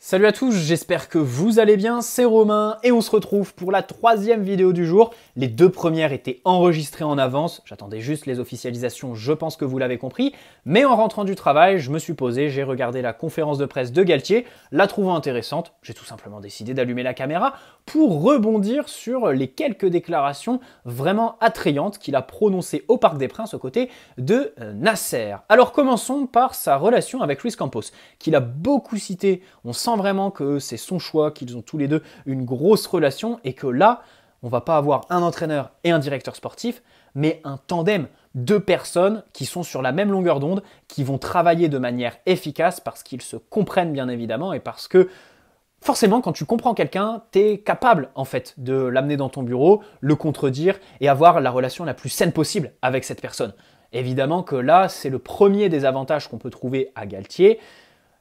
Salut à tous, j'espère que vous allez bien, c'est Romain et on se retrouve pour la troisième vidéo du jour. Les deux premières étaient enregistrées en avance, j'attendais juste les officialisations, je pense que vous l'avez compris, mais en rentrant du travail, je me suis posé, j'ai regardé la conférence de presse de Galtier, la trouvant intéressante, j'ai tout simplement décidé d'allumer la caméra pour rebondir sur les quelques déclarations vraiment attrayantes qu'il a prononcées au Parc des Princes aux côtés de euh, Nasser. Alors commençons par sa relation avec Luis Campos, qu'il a beaucoup cité, on vraiment que c'est son choix, qu'ils ont tous les deux une grosse relation et que là, on va pas avoir un entraîneur et un directeur sportif, mais un tandem, deux personnes qui sont sur la même longueur d'onde, qui vont travailler de manière efficace parce qu'ils se comprennent bien évidemment et parce que Forcément, quand tu comprends quelqu'un, tu es capable en fait de l'amener dans ton bureau, le contredire et avoir la relation la plus saine possible avec cette personne. Évidemment que là, c'est le premier des avantages qu'on peut trouver à Galtier,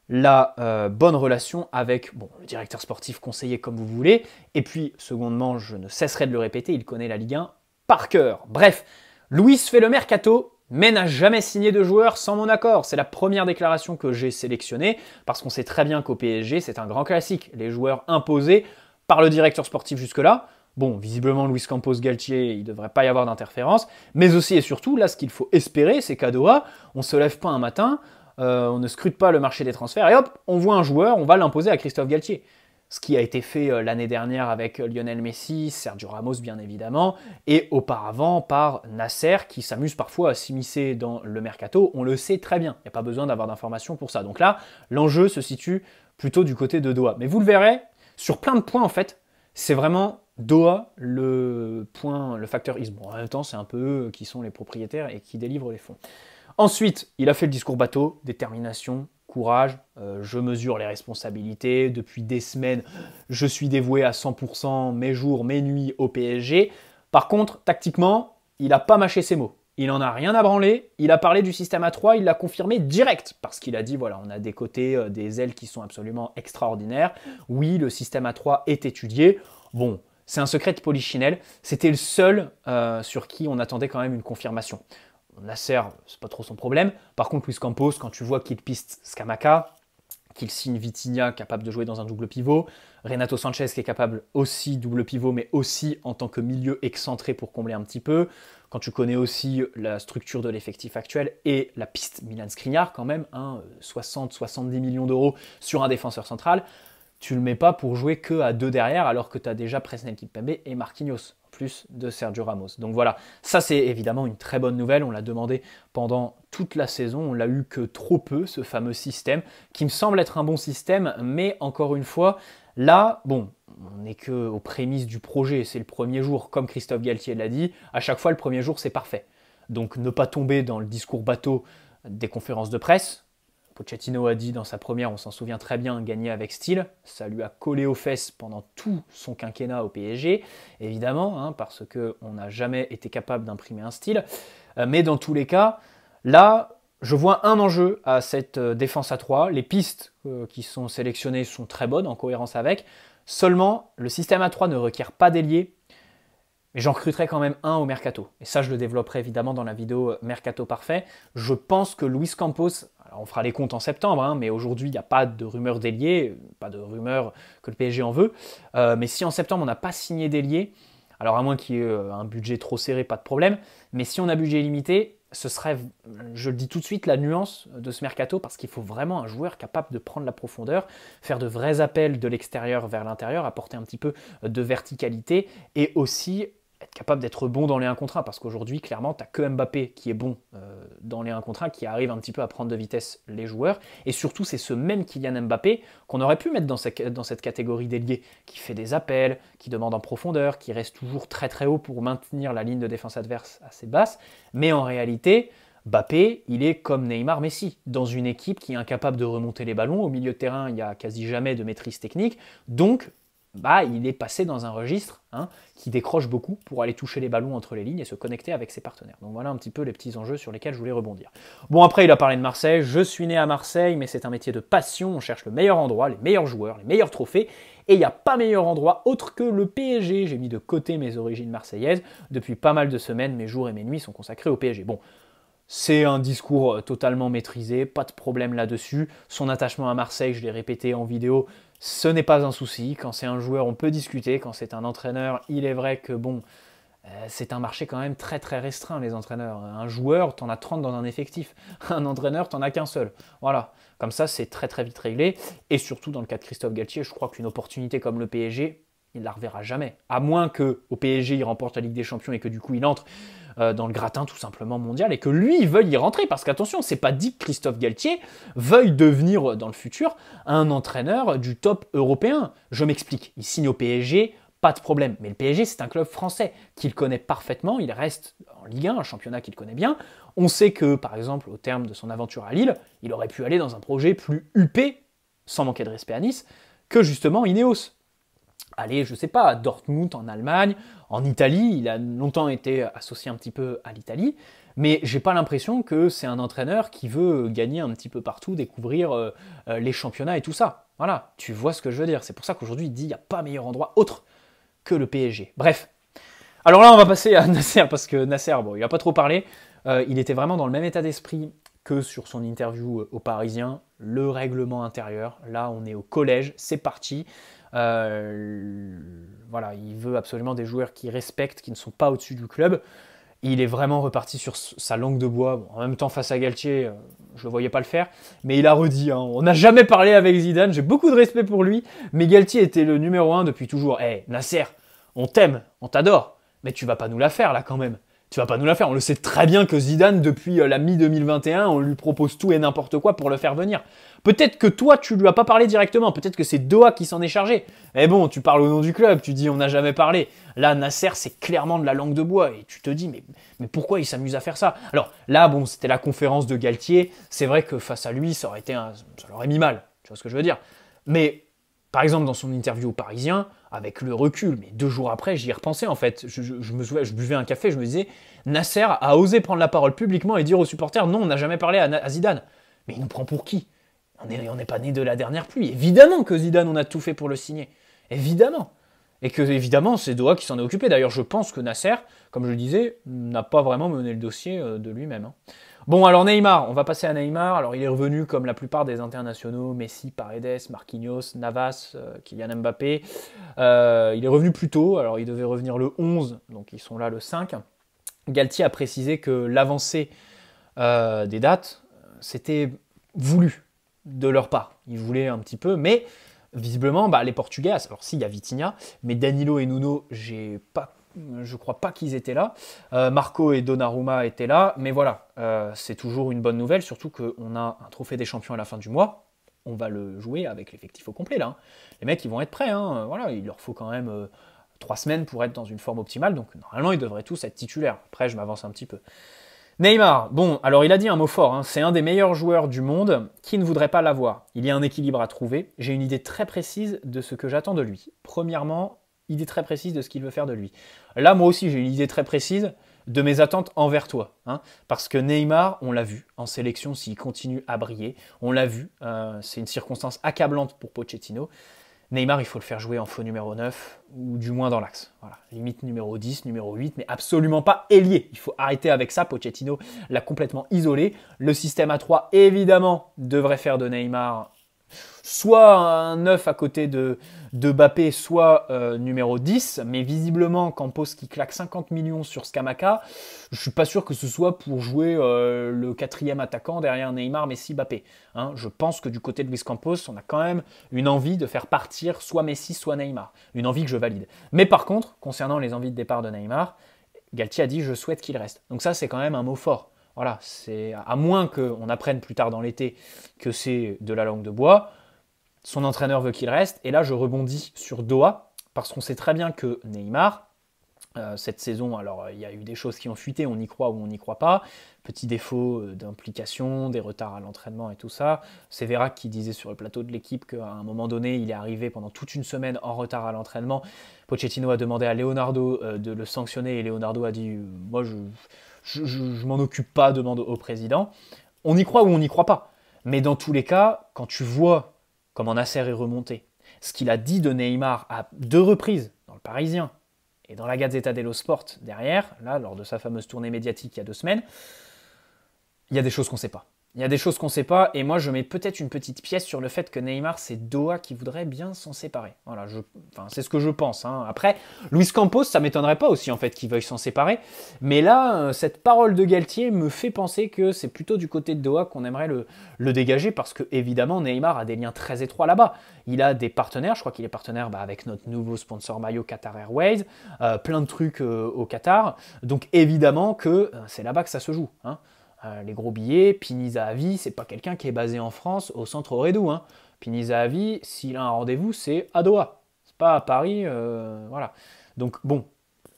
la euh, bonne relation avec bon, le directeur sportif, conseiller comme vous voulez. Et puis, secondement, je ne cesserai de le répéter, il connaît la Ligue 1 par cœur. Bref, Louis fait le mercato, mais n'a jamais signé de joueur sans mon accord. C'est la première déclaration que j'ai sélectionnée, parce qu'on sait très bien qu'au PSG, c'est un grand classique. Les joueurs imposés par le directeur sportif jusque-là. Bon, visiblement, Louis Campos Galtier, il ne devrait pas y avoir d'interférence. Mais aussi et surtout, là, ce qu'il faut espérer, c'est qu'à Doha, on se lève pas un matin, euh, on ne scrute pas le marché des transferts, et hop, on voit un joueur, on va l'imposer à Christophe Galtier. Ce qui a été fait euh, l'année dernière avec euh, Lionel Messi, Sergio Ramos bien évidemment, et auparavant par Nasser qui s'amuse parfois à s'immiscer dans le mercato, on le sait très bien, il n'y a pas besoin d'avoir d'informations pour ça. Donc là, l'enjeu se situe plutôt du côté de Doha. Mais vous le verrez, sur plein de points en fait, c'est vraiment Doha, le point, le facteur is. en même temps, c'est un peu eux qui sont les propriétaires et qui délivrent les fonds. Ensuite, il a fait le discours bateau, détermination, courage, euh, je mesure les responsabilités, depuis des semaines, je suis dévoué à 100% mes jours, mes nuits au PSG. Par contre, tactiquement, il n'a pas mâché ses mots. Il n'en a rien à branler, il a parlé du système a 3, il l'a confirmé direct, parce qu'il a dit, voilà, on a des côtés, euh, des ailes qui sont absolument extraordinaires. Oui, le système a 3 est étudié. Bon, c'est un secret de Polichinelle, c'était le seul euh, sur qui on attendait quand même une confirmation. Nasser, c'est pas trop son problème. Par contre, Luis Campos, quand tu vois qu'il piste Scamaca, qu'il signe Vitinha, capable de jouer dans un double pivot, Renato Sanchez, qui est capable aussi double pivot, mais aussi en tant que milieu excentré pour combler un petit peu, quand tu connais aussi la structure de l'effectif actuel et la piste Milan Skriniar, quand même, 60-70 hein, millions d'euros sur un défenseur central, tu le mets pas pour jouer que à deux derrière, alors que tu as déjà Presnel Kimpembe et Marquinhos plus de Sergio Ramos. Donc voilà, ça c'est évidemment une très bonne nouvelle, on l'a demandé pendant toute la saison, on l'a eu que trop peu, ce fameux système, qui me semble être un bon système, mais encore une fois, là, bon, on n'est que aux prémices du projet, c'est le premier jour, comme Christophe Galtier l'a dit, à chaque fois le premier jour c'est parfait. Donc ne pas tomber dans le discours bateau des conférences de presse, Pochettino a dit dans sa première, on s'en souvient très bien, gagner avec style. Ça lui a collé aux fesses pendant tout son quinquennat au PSG, évidemment, hein, parce parce qu'on n'a jamais été capable d'imprimer un style. Euh, mais dans tous les cas, là, je vois un enjeu à cette euh, défense à 3. Les pistes euh, qui sont sélectionnées sont très bonnes, en cohérence avec. Seulement, le système à 3 ne requiert pas d'ailier, mais j'en recruterai quand même un au mercato. Et ça, je le développerai évidemment dans la vidéo Mercato Parfait. Je pense que Luis Campos on fera les comptes en septembre, hein, mais aujourd'hui, il n'y a pas de rumeur d'ailier, pas de rumeur que le PSG en veut. Euh, mais si en septembre, on n'a pas signé délié, alors à moins qu'il y ait euh, un budget trop serré, pas de problème. Mais si on a budget limité, ce serait, je le dis tout de suite, la nuance de ce mercato, parce qu'il faut vraiment un joueur capable de prendre la profondeur, faire de vrais appels de l'extérieur vers l'intérieur, apporter un petit peu de verticalité, et aussi être capable d'être bon dans les 1 contre 1, parce qu'aujourd'hui, clairement, tu n'as que Mbappé qui est bon euh, dans les 1 contre 1, qui arrive un petit peu à prendre de vitesse les joueurs, et surtout, c'est ce même Kylian Mbappé qu'on aurait pu mettre dans cette, dans cette catégorie d'ailier, qui fait des appels, qui demande en profondeur, qui reste toujours très très haut pour maintenir la ligne de défense adverse assez basse, mais en réalité, Mbappé, il est comme Neymar Messi, dans une équipe qui est incapable de remonter les ballons, au milieu de terrain, il n'y a quasi jamais de maîtrise technique, donc bah, il est passé dans un registre hein, qui décroche beaucoup pour aller toucher les ballons entre les lignes et se connecter avec ses partenaires. Donc voilà un petit peu les petits enjeux sur lesquels je voulais rebondir. Bon, après, il a parlé de Marseille. Je suis né à Marseille, mais c'est un métier de passion. On cherche le meilleur endroit, les meilleurs joueurs, les meilleurs trophées. Et il n'y a pas meilleur endroit autre que le PSG. J'ai mis de côté mes origines marseillaises. Depuis pas mal de semaines, mes jours et mes nuits sont consacrés au PSG. Bon. C'est un discours euh, totalement maîtrisé, pas de problème là-dessus. Son attachement à Marseille, je l'ai répété en vidéo, ce n'est pas un souci. Quand c'est un joueur, on peut discuter. Quand c'est un entraîneur, il est vrai que bon, euh, c'est un marché quand même très très restreint, les entraîneurs. Un joueur, t'en as 30 dans un effectif. Un entraîneur, t'en as qu'un seul. Voilà. Comme ça, c'est très très vite réglé. Et surtout, dans le cas de Christophe Galtier, je crois qu'une opportunité comme le PSG, il la reverra jamais. À moins que au PSG, il remporte la Ligue des Champions et que du coup, il entre. Euh, dans le gratin tout simplement mondial et que lui veuille y rentrer parce qu'attention, c'est pas dit que Christophe Galtier veuille devenir euh, dans le futur un entraîneur du top européen. Je m'explique, il signe au PSG, pas de problème. Mais le PSG, c'est un club français qu'il connaît parfaitement. Il reste en Ligue 1, un championnat qu'il connaît bien. On sait que, par exemple, au terme de son aventure à Lille, il aurait pu aller dans un projet plus huppé, sans manquer de respect à Nice, que justement Ineos aller, je sais pas, à Dortmund en Allemagne, en Italie. Il a longtemps été associé un petit peu à l'Italie, mais j'ai pas l'impression que c'est un entraîneur qui veut gagner un petit peu partout, découvrir euh, euh, les championnats et tout ça. Voilà, tu vois ce que je veux dire. C'est pour ça qu'aujourd'hui, il dit il n'y a pas meilleur endroit autre que le PSG. Bref. Alors là, on va passer à Nasser, parce que Nasser, bon, il a pas trop parlé. Euh, il était vraiment dans le même état d'esprit que sur son interview au Parisien. Le règlement intérieur, là, on est au collège, c'est parti. Euh, voilà, il veut absolument des joueurs qui respectent, qui ne sont pas au-dessus du club. Il est vraiment reparti sur sa langue de bois. en même temps, face à Galtier, euh, je ne voyais pas le faire. Mais il a redit, hein. on n'a jamais parlé avec Zidane, j'ai beaucoup de respect pour lui. Mais Galtier était le numéro un depuis toujours. Hé, eh, Nasser, on t'aime, on t'adore, mais tu vas pas nous la faire là quand même tu vas pas nous la faire. On le sait très bien que Zidane, depuis euh, la mi-2021, on lui propose tout et n'importe quoi pour le faire venir. Peut-être que toi, tu lui as pas parlé directement. Peut-être que c'est Doha qui s'en est chargé. Mais eh bon, tu parles au nom du club, tu dis on n'a jamais parlé. Là, Nasser, c'est clairement de la langue de bois. Et tu te dis, mais, mais pourquoi il s'amuse à faire ça Alors là, bon, c'était la conférence de Galtier. C'est vrai que face à lui, ça aurait été un... ça l'aurait mis mal. Tu vois ce que je veux dire Mais, par exemple, dans son interview au Parisien, avec le recul, mais deux jours après, j'y repensais, en fait. Je, me buvais un café, je me disais, Nasser a osé prendre la parole publiquement et dire aux supporters, non, on n'a jamais parlé à, Zidane. Mais il nous prend pour qui On n'est pas né de la dernière pluie. Évidemment que Zidane, on a tout fait pour le signer. Évidemment. Et que, évidemment, c'est Doha qui s'en est occupé. D'ailleurs, je pense que Nasser, comme je le disais, n'a pas vraiment mené le dossier euh, de lui-même. Hein. Bon, alors Neymar, on va passer à Neymar. Alors il est revenu comme la plupart des internationaux, Messi, Paredes, Marquinhos, Navas, euh, Kylian Mbappé. Euh, il est revenu plus tôt, alors il devait revenir le 11, donc ils sont là le 5. Galtier a précisé que l'avancée euh, des dates, c'était voulu de leur part. Ils voulaient un petit peu, mais visiblement, bah, les Portugais, alors s'il y a Vitinha, mais Danilo et Nuno, j'ai pas je crois pas qu'ils étaient là. Euh, Marco et Donnarumma étaient là, mais voilà, euh, c'est toujours une bonne nouvelle, surtout qu'on a un trophée des champions à la fin du mois. On va le jouer avec l'effectif au complet là. Hein. Les mecs, ils vont être prêts. Hein. Voilà, il leur faut quand même euh, trois semaines pour être dans une forme optimale, donc normalement ils devraient tous être titulaires. Après, je m'avance un petit peu. Neymar, bon, alors il a dit un mot fort, hein. c'est un des meilleurs joueurs du monde, qui ne voudrait pas l'avoir Il y a un équilibre à trouver, j'ai une idée très précise de ce que j'attends de lui. Premièrement, idée très précise de ce qu'il veut faire de lui. Là, moi aussi, j'ai une idée très précise de mes attentes envers toi. Hein, parce que Neymar, on l'a vu en sélection, s'il continue à briller, on l'a vu, euh, c'est une circonstance accablante pour Pochettino. Neymar, il faut le faire jouer en faux numéro 9, ou du moins dans l'axe. Voilà. Limite numéro 10, numéro 8, mais absolument pas ailier. Il faut arrêter avec ça. Pochettino l'a complètement isolé. Le système à 3, évidemment, devrait faire de Neymar soit un 9 à côté de, de Bappé, soit euh, numéro 10. Mais visiblement, Campos qui claque 50 millions sur Scamaca, je suis pas sûr que ce soit pour jouer euh, le quatrième attaquant derrière Neymar, Messi, Bappé. Hein. je pense que du côté de Luis Campos, on a quand même une envie de faire partir soit Messi, soit Neymar. Une envie que je valide. Mais par contre, concernant les envies de départ de Neymar, Galtier a dit je souhaite qu'il reste. Donc ça, c'est quand même un mot fort. Voilà, c'est à moins qu'on apprenne plus tard dans l'été que c'est de la langue de bois. Son entraîneur veut qu'il reste. Et là, je rebondis sur Doha, parce qu'on sait très bien que Neymar, euh, cette saison, alors il y a eu des choses qui ont fuité, on y croit ou on n'y croit pas. petit défaut euh, d'implication, des retards à l'entraînement et tout ça. C'est Vera qui disait sur le plateau de l'équipe qu'à un moment donné, il est arrivé pendant toute une semaine en retard à l'entraînement. Pochettino a demandé à Leonardo euh, de le sanctionner et Leonardo a dit Moi, je je, m'en occupe pas, demande au président. On y croit ou on n'y croit pas. Mais dans tous les cas, quand tu vois comment Nasser est remonté, ce qu'il a dit de Neymar à deux reprises dans le Parisien et dans la Gazzetta dello Sport derrière, là, lors de sa fameuse tournée médiatique il y a deux semaines, il y a des choses qu'on ne sait pas. Il y a des choses qu'on ne sait pas, et moi je mets peut-être une petite pièce sur le fait que Neymar, c'est Doha qui voudrait bien s'en séparer. Voilà, je... c'est ce que je pense. Hein. Après, Luis Campos, ça m'étonnerait pas aussi en fait qu'il veuille s'en séparer, mais là, euh, cette parole de Galtier me fait penser que c'est plutôt du côté de Doha qu'on aimerait le, dégager, parce que évidemment Neymar a des liens très étroits là-bas. Il a des partenaires, je crois qu'il est partenaire bah, avec notre nouveau sponsor maillot Qatar Airways, euh, plein de trucs euh, au Qatar, donc évidemment que c'est là-bas que ça se joue. Hein. Euh, les gros billets. Avi, c'est pas quelqu'un qui est basé en France au centre Redou. Hein. Avi, s'il a un rendez-vous, c'est à Doha. C'est pas à Paris. Euh, voilà. Donc bon,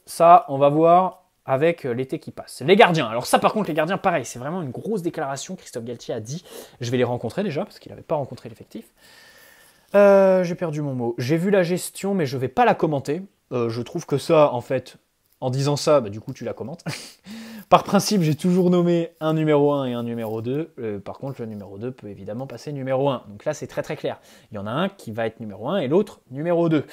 ça, on va voir avec euh, l'été qui passe. Les gardiens. Alors ça par contre les gardiens pareil, c'est vraiment une grosse déclaration. Christophe Galtier a dit je vais les rencontrer déjà parce qu'il n'avait pas rencontré l'effectif. j'ai perdu mon mot. J'ai vu la gestion mais je ne vais pas la commenter. je trouve que ça en fait en disant ça bah, du coup tu la commentes. Par principe, j'ai toujours nommé un numéro 1 et un numéro 2. Euh, par contre, le numéro 2 peut évidemment passer numéro 1. Donc là, c'est très très clair. Il y en a un qui va être numéro 1 et l'autre numéro 2.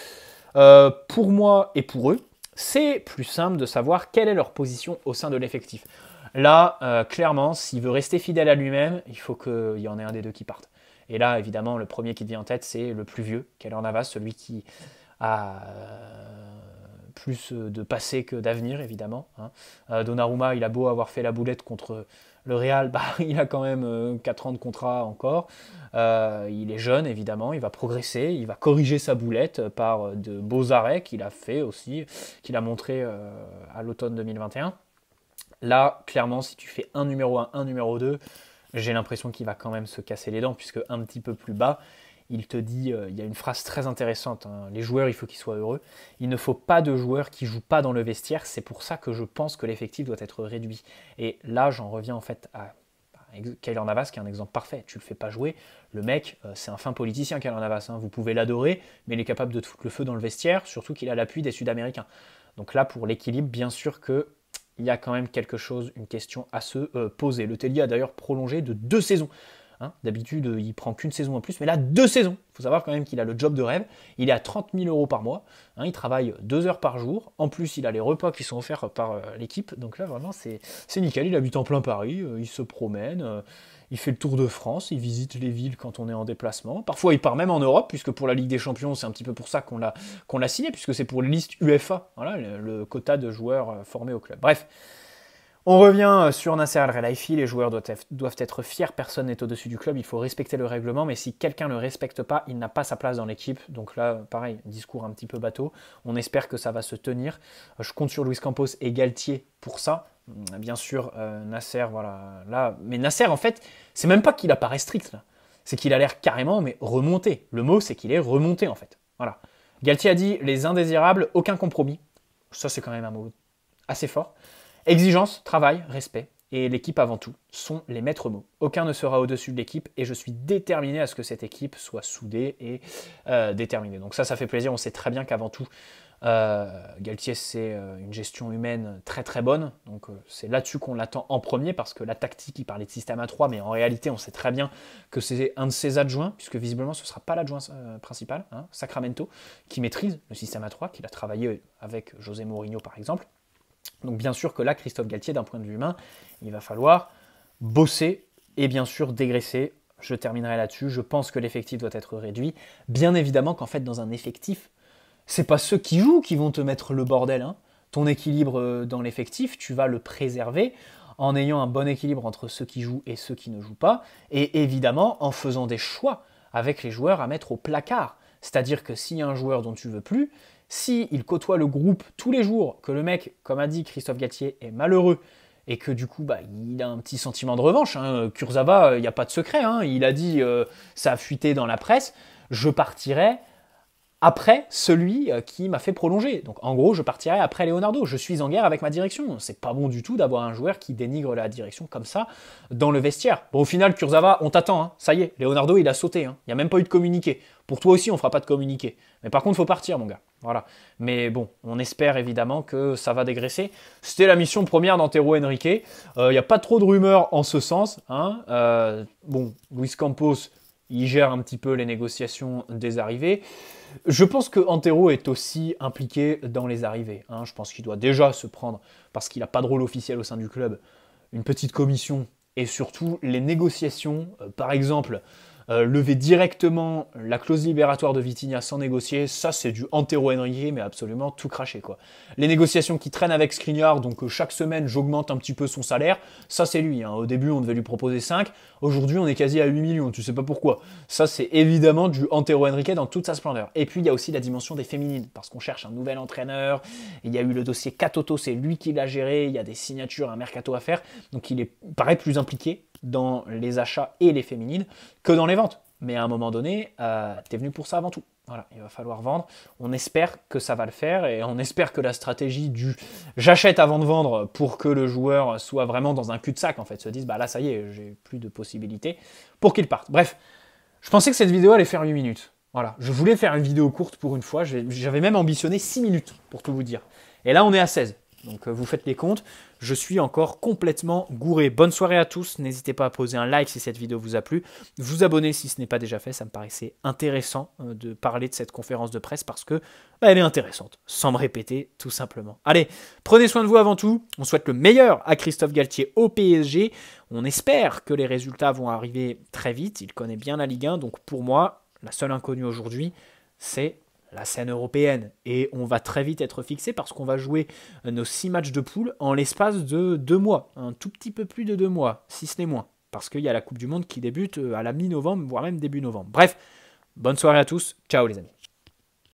Euh, pour moi et pour eux, c'est plus simple de savoir quelle est leur position au sein de l'effectif. Là, euh, clairement, s'il veut rester fidèle à lui-même, il faut qu'il y en ait un des deux qui parte. Et là, évidemment, le premier qui devient en tête, c'est le plus vieux, a Navas, celui qui a plus euh, de passé que d'avenir, évidemment. Hein. Euh, Donnarumma, il a beau avoir fait la boulette contre le Real, bah, il a quand même 4 euh, ans de contrat encore. il est jeune, évidemment, il va progresser, il va corriger sa boulette par de beaux arrêts qu'il a fait aussi, qu'il a montré à l'automne 2021. Là, clairement, si tu fais un numéro 1, un numéro 2, j'ai l'impression qu'il va quand même se casser les dents, puisque un petit peu plus bas, il te dit, euh, il y a une phrase très intéressante, hein. les joueurs, il faut qu'ils soient heureux. Il ne faut pas de joueurs qui jouent pas dans le vestiaire, c'est pour ça que je pense que l'effectif doit être réduit. Et là, j'en reviens en fait à Kaylor Navas, qui est un exemple parfait. Tu le fais pas jouer, le mec, euh, c'est un fin politicien, Kaylor Navas. Hein. Vous pouvez l'adorer, mais il est capable de te foutre le feu dans le vestiaire, surtout qu'il a l'appui des Sud-Américains. Donc là, pour l'équilibre, bien sûr que il y a quand même quelque chose, une question à se euh, poser. Le Télé a d'ailleurs prolongé de deux saisons. Hein, d'habitude, il prend qu'une saison en plus, mais là, deux saisons. Il faut savoir quand même qu'il a le job de rêve. Il est à 30 000 euros par mois. Hein, il travaille deux heures par jour. En plus, il a les repas qui sont offerts par euh, l'équipe. Donc là, vraiment, c'est nickel. Il habite en plein Paris. Euh, il se promène. Euh, il fait le tour de France. Il visite les villes quand on est en déplacement. Parfois, il part même en Europe, puisque pour la Ligue des Champions, c'est un petit peu pour ça qu'on l'a signé, puisque c'est pour les listes UEFA. le quota de joueurs formés au club. Bref. On revient euh, sur Nasser al relaifi les joueurs doivent être fiers, personne n'est au-dessus du club, il faut respecter le règlement, mais si quelqu'un ne le respecte pas, il n'a pas sa place dans l'équipe. Donc là, pareil, discours un petit peu bateau, on espère que ça va se tenir. Euh, je compte sur Luis Campos et Galtier pour ça. Euh, bien sûr, Nasser, voilà, là. Mais Nasser, en fait, c'est même pas qu'il apparaît strict, là. C'est qu'il a l'air carrément, mais remonté. Le mot, c'est qu'il est remonté, en fait. Voilà. Galtier a dit les indésirables, aucun compromis. Ça, c'est quand même un mot assez fort. Exigence, travail, respect et l'équipe avant tout sont les maîtres mots. Aucun ne sera au-dessus de l'équipe et je suis déterminé à ce que cette équipe soit soudée et euh, déterminée. Donc ça, ça fait plaisir. On sait très bien qu'avant tout, euh, Galtier, c'est euh, une gestion humaine très très bonne. Donc euh, c'est là-dessus qu'on l'attend en premier parce que la tactique, il parlait de système à 3, mais en réalité, on sait très bien que c'est un de ses adjoints, puisque visiblement, ce ne sera pas l'adjoint principal, hein, Sacramento, qui maîtrise le système à 3, qu'il a travaillé avec José Mourinho par exemple. Donc bien sûr que là, Christophe Galtier, d'un point de vue humain, il va falloir bosser et bien sûr dégraisser. Je terminerai là-dessus. Je pense que l'effectif doit être réduit. Bien évidemment qu'en fait, dans un effectif, c'est pas ceux qui jouent qui vont te mettre le bordel. Hein. Ton équilibre euh, dans l'effectif, tu vas le préserver en ayant un bon équilibre entre ceux qui jouent et ceux qui ne jouent pas, et évidemment en faisant des choix avec les joueurs à mettre au placard. C'est-à-dire que s'il y a un joueur dont tu veux plus, si il côtoie le groupe tous les jours, que le mec, comme a dit Christophe Gatier, est malheureux et que du coup, bah, il a un petit sentiment de revanche. Hein. Kurzava, il n'y a pas de secret. Hein, il a dit, euh, ça a fuité dans la presse, je partirai après celui euh, qui m'a fait prolonger. Donc en gros, je partirai après Leonardo. Je suis en guerre avec ma direction. C'est pas bon du tout d'avoir un joueur qui dénigre la direction comme ça dans le vestiaire. Bon, au final, Kurzawa, on t'attend. Hein. Ça y est, Leonardo, il a sauté. Hein. Il n'y a même pas eu de communiqué. Pour toi aussi, on fera pas de communiqué. Mais par contre, il faut partir, mon gars. Voilà. Mais bon, on espère évidemment que ça va dégraisser. C'était la mission première d'Antero Henrique. Il euh, n'y a pas trop de rumeurs en ce sens. Hein. Euh, bon, Luis Campos, il gère un petit peu les négociations des arrivées. Je pense que Antero est aussi impliqué dans les arrivées. Hein. Je pense qu'il doit déjà se prendre, parce qu'il n'a pas de rôle officiel au sein du club, une petite commission et surtout les négociations, euh, par exemple euh, lever directement la clause libératoire de Vitinha sans négocier, ça c'est du Antero Henrique, mais absolument tout craché quoi. Les négociations qui traînent avec Skriniar, donc euh, chaque semaine j'augmente un petit peu son salaire, ça c'est lui. Hein. Au début on devait lui proposer 5, aujourd'hui on est quasi à 8 millions, tu sais pas pourquoi. Ça c'est évidemment du Antero Henrique dans toute sa splendeur. Et puis il y a aussi la dimension des féminines, parce qu'on cherche un nouvel entraîneur, il y a eu le dossier Katoto, c'est lui qui l'a géré, il y a des signatures, un mercato à faire, donc il est, paraît plus impliqué dans les achats et les féminines que dans les ventes. Mais à un moment donné, euh, t'es tu es venu pour ça avant tout. Voilà, il va falloir vendre. On espère que ça va le faire et on espère que la stratégie du j'achète avant de vendre pour que le joueur soit vraiment dans un cul-de-sac en fait, se dise bah là ça y est, j'ai plus de possibilités pour qu'il parte. Bref, je pensais que cette vidéo allait faire 8 minutes. Voilà, je voulais faire une vidéo courte pour une fois, j'avais même ambitionné 6 minutes pour tout vous dire. Et là on est à 16. Donc euh, vous faites les comptes, je suis encore complètement gouré. Bonne soirée à tous, n'hésitez pas à poser un like si cette vidéo vous a plu, vous abonner si ce n'est pas déjà fait, ça me paraissait intéressant euh, de parler de cette conférence de presse parce que bah, elle est intéressante, sans me répéter tout simplement. Allez, prenez soin de vous avant tout, on souhaite le meilleur à Christophe Galtier au PSG, on espère que les résultats vont arriver très vite, il connaît bien la Ligue 1, donc pour moi, la seule inconnue aujourd'hui, c'est la scène européenne. Et on va très vite être fixé parce qu'on va jouer nos six matchs de poule en l'espace de deux mois, un tout petit peu plus de deux mois, si ce n'est moins, parce qu'il y a la Coupe du Monde qui débute euh, à la mi-novembre, voire même début novembre. Bref, bonne soirée à tous, ciao les amis.